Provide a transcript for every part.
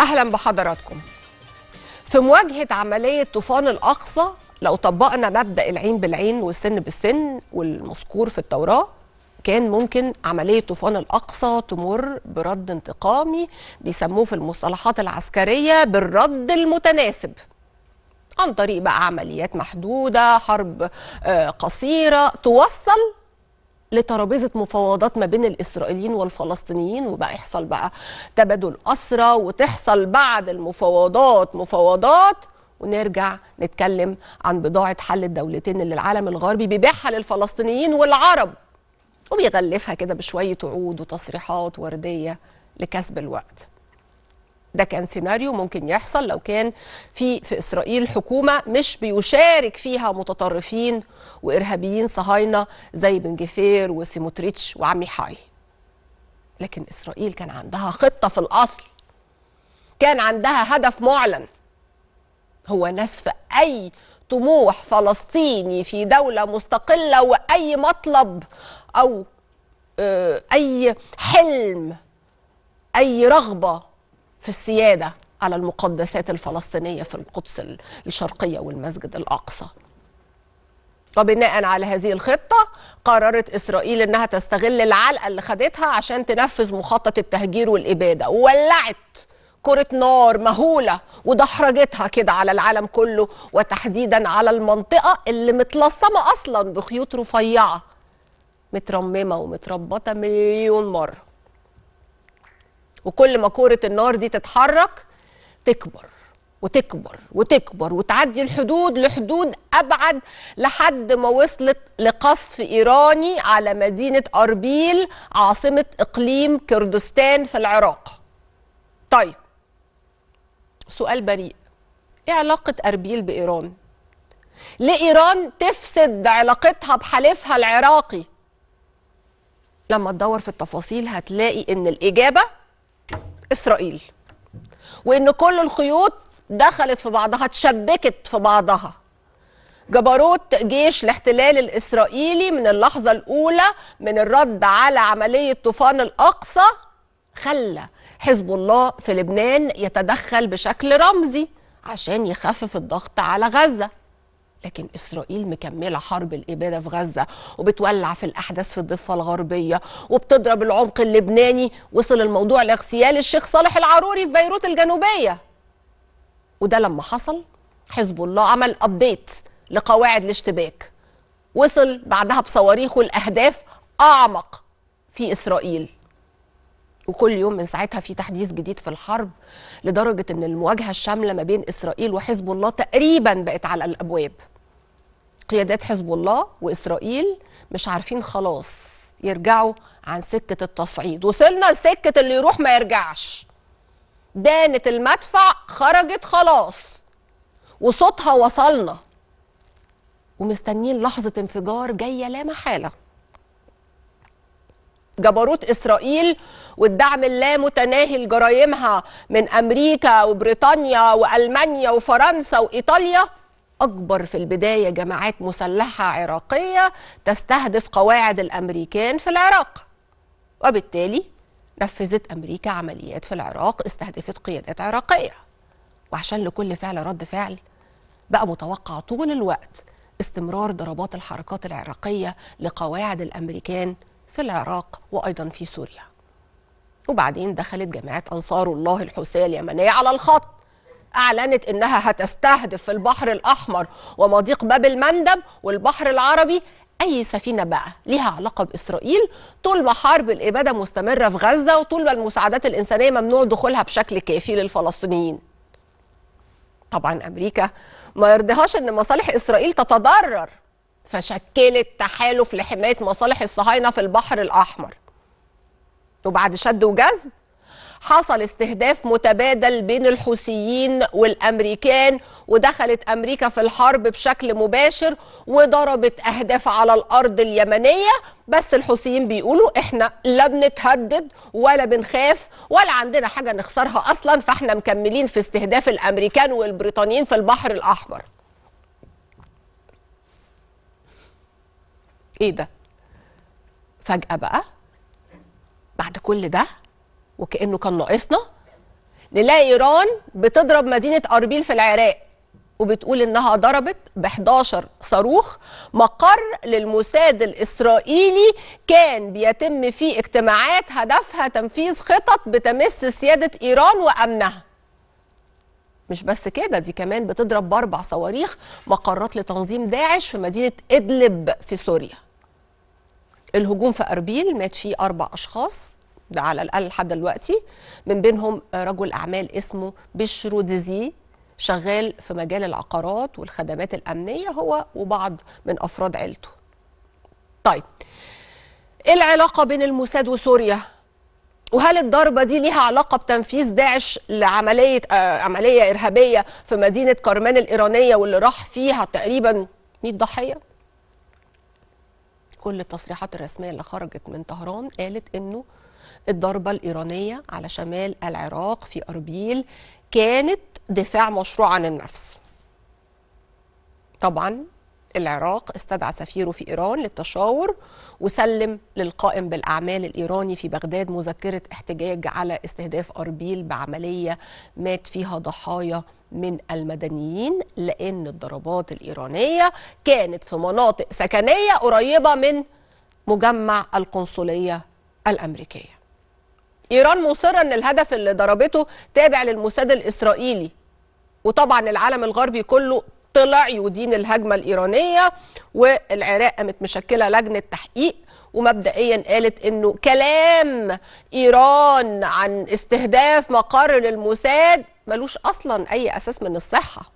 اهلا بحضراتكم في مواجهه عمليه طوفان الاقصى لو طبقنا مبدا العين بالعين والسن بالسن والمذكور في التوراه كان ممكن عملية طوفان الأقصى تمر برد انتقامي بيسموه في المصطلحات العسكرية بالرد المتناسب عن طريق بقى عمليات محدودة حرب آه، قصيرة توصل لترابيزه مفاوضات ما بين الاسرائيليين والفلسطينيين وبقى يحصل بقى تبادل اسرى وتحصل بعد المفاوضات مفاوضات ونرجع نتكلم عن بضاعه حل الدولتين اللي العالم الغربي بيبيعها للفلسطينيين والعرب وبيغلفها كده بشويه وعود وتصريحات ورديه لكسب الوقت ده كان سيناريو ممكن يحصل لو كان في في اسرائيل حكومه مش بيشارك فيها متطرفين وارهابيين صهاينه زي بن جفير وسيموتريتش وعمي حاي. لكن اسرائيل كان عندها خطه في الاصل. كان عندها هدف معلن هو نسف اي طموح فلسطيني في دوله مستقله واي مطلب او آه، اي حلم اي رغبه في السياده على المقدسات الفلسطينيه في القدس الشرقيه والمسجد الاقصى وبناء على هذه الخطه قررت اسرائيل انها تستغل العلقه اللي خدتها عشان تنفذ مخطط التهجير والاباده وولعت كرة نار مهولة ودحرجتها كده على العالم كله وتحديدا على المنطقة اللي متلصمة أصلا بخيوط رفيعة مترممة ومتربطة مليون مرة وكل ما كوره النار دي تتحرك تكبر وتكبر وتكبر وتعدي الحدود لحدود ابعد لحد ما وصلت لقصف ايراني على مدينه اربيل عاصمه اقليم كردستان في العراق. طيب سؤال بريء ايه علاقه اربيل بايران؟ ليه ايران تفسد علاقتها بحليفها العراقي؟ لما تدور في التفاصيل هتلاقي ان الاجابه اسرائيل وان كل الخيوط دخلت في بعضها اتشبكت في بعضها جبروت جيش الاحتلال الاسرائيلي من اللحظه الاولى من الرد على عمليه طوفان الاقصى خلى حزب الله في لبنان يتدخل بشكل رمزي عشان يخفف الضغط على غزه لكن اسرائيل مكمله حرب الاباده في غزه وبتولع في الاحداث في الضفه الغربيه وبتضرب العمق اللبناني وصل الموضوع لاغتيال الشيخ صالح العروري في بيروت الجنوبيه وده لما حصل حزب الله عمل ابديت لقواعد الاشتباك وصل بعدها بصواريخه الاهداف اعمق في اسرائيل وكل يوم من ساعتها في تحديث جديد في الحرب لدرجه ان المواجهه الشامله ما بين اسرائيل وحزب الله تقريبا بقت على الابواب قيادات حزب الله واسرائيل مش عارفين خلاص يرجعوا عن سكه التصعيد وصلنا لسكه اللي يروح ما يرجعش دانت المدفع خرجت خلاص وصوتها وصلنا ومستنيين لحظه انفجار جايه لا محاله جبروت إسرائيل والدعم اللامتناهي لجرائمها من أمريكا وبريطانيا وألمانيا وفرنسا وإيطاليا أكبر في البداية جماعات مسلحة عراقية تستهدف قواعد الأمريكان في العراق وبالتالي نفذت أمريكا عمليات في العراق استهدفت قيادات عراقية وعشان لكل فعل رد فعل بقى متوقع طول الوقت استمرار ضربات الحركات العراقية لقواعد الأمريكان في العراق وأيضا في سوريا وبعدين دخلت جماعة أنصار الله الحسين اليمنية على الخط أعلنت إنها هتستهدف في البحر الأحمر ومضيق باب المندب والبحر العربي أي سفينة بقى ليها علاقة بإسرائيل طول ما حرب الإبادة مستمرة في غزة وطول ما المساعدات الإنسانية ممنوع دخولها بشكل كافي للفلسطينيين طبعا أمريكا ما يرضيهاش إن مصالح إسرائيل تتضرر فشكلت تحالف لحمايه مصالح الصهاينه في البحر الاحمر وبعد شد وجذب حصل استهداف متبادل بين الحوثيين والامريكان ودخلت امريكا في الحرب بشكل مباشر وضربت اهداف على الارض اليمنيه بس الحوثيين بيقولوا احنا لا بنتهدد ولا بنخاف ولا عندنا حاجه نخسرها اصلا فاحنا مكملين في استهداف الامريكان والبريطانيين في البحر الاحمر ايه ده فجاه بقى بعد كل ده وكانه كان ناقصنا نلاقي ايران بتضرب مدينه اربيل في العراق وبتقول انها ضربت ب 11 صاروخ مقر للموساد الاسرائيلي كان بيتم فيه اجتماعات هدفها تنفيذ خطط بتمس سياده ايران وامنها. مش بس كده دي كمان بتضرب باربع صواريخ مقرات لتنظيم داعش في مدينه ادلب في سوريا. الهجوم في اربيل مات فيه اربع اشخاص ده على الاقل لحد دلوقتي من بينهم رجل اعمال اسمه بشرو ديزي شغال في مجال العقارات والخدمات الامنيه هو وبعض من افراد عيلته. طيب ايه العلاقه بين الموساد وسوريا؟ وهل الضربة دي ليها علاقة بتنفيذ داعش لعملية آه، عملية إرهابية في مدينة كرمان الإيرانية واللي راح فيها تقريبا 100 ضحية؟ كل التصريحات الرسميه اللي خرجت من طهران قالت انه الضربه الايرانيه على شمال العراق في اربيل كانت دفاع مشروع عن النفس. طبعا العراق استدعى سفيره في ايران للتشاور وسلم للقائم بالاعمال الايراني في بغداد مذكره احتجاج على استهداف اربيل بعمليه مات فيها ضحايا من المدنيين لأن الضربات الإيرانية كانت في مناطق سكنية قريبة من مجمع القنصلية الأمريكية إيران مصرة أن الهدف اللي ضربته تابع للموساد الإسرائيلي وطبعا العالم الغربي كله طلع يدين الهجمة الإيرانية والعراق قامت مشكلة لجنة تحقيق ومبدئيا قالت انه كلام ايران عن استهداف مقر للموساد ملوش اصلا اي اساس من الصحه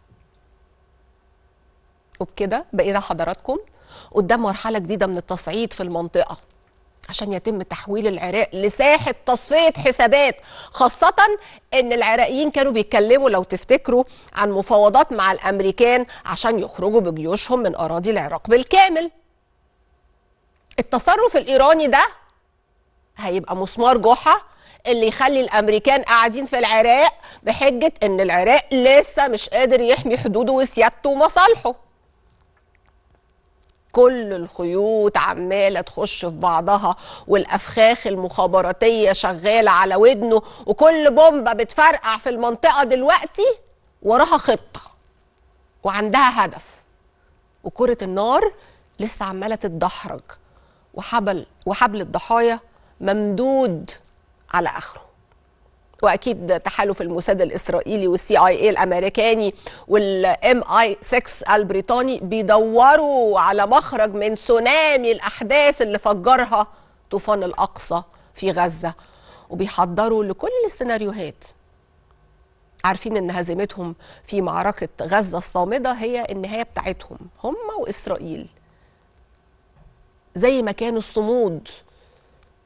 وبكده بقينا حضراتكم قدام مرحله جديده من التصعيد في المنطقه عشان يتم تحويل العراق لساحه تصفيه حسابات خاصه ان العراقيين كانوا بيتكلموا لو تفتكروا عن مفاوضات مع الامريكان عشان يخرجوا بجيوشهم من اراضي العراق بالكامل التصرف الايراني ده هيبقى مسمار جحا اللي يخلي الامريكان قاعدين في العراق بحجه ان العراق لسه مش قادر يحمي حدوده وسيادته ومصالحه كل الخيوط عماله تخش في بعضها والافخاخ المخابراتيه شغاله على ودنه وكل بومبه بتفرقع في المنطقه دلوقتي وراها خطه وعندها هدف وكره النار لسه عماله تتدحرج وحبل وحبل الضحايا ممدود على اخره واكيد تحالف الموساد الاسرائيلي والسي اي اي الامريكاني والام اي 6 البريطاني بيدوروا على مخرج من تسونامي الاحداث اللي فجرها طوفان الاقصى في غزه وبيحضروا لكل السيناريوهات عارفين ان هزيمتهم في معركه غزه الصامده هي النهايه بتاعتهم هم واسرائيل زي ما كان الصمود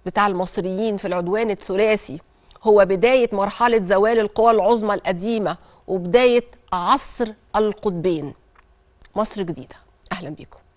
بتاع المصريين في العدوان الثلاثي هو بداية مرحلة زوال القوى العظمى القديمة وبداية عصر القطبين مصر جديدة أهلا بيكم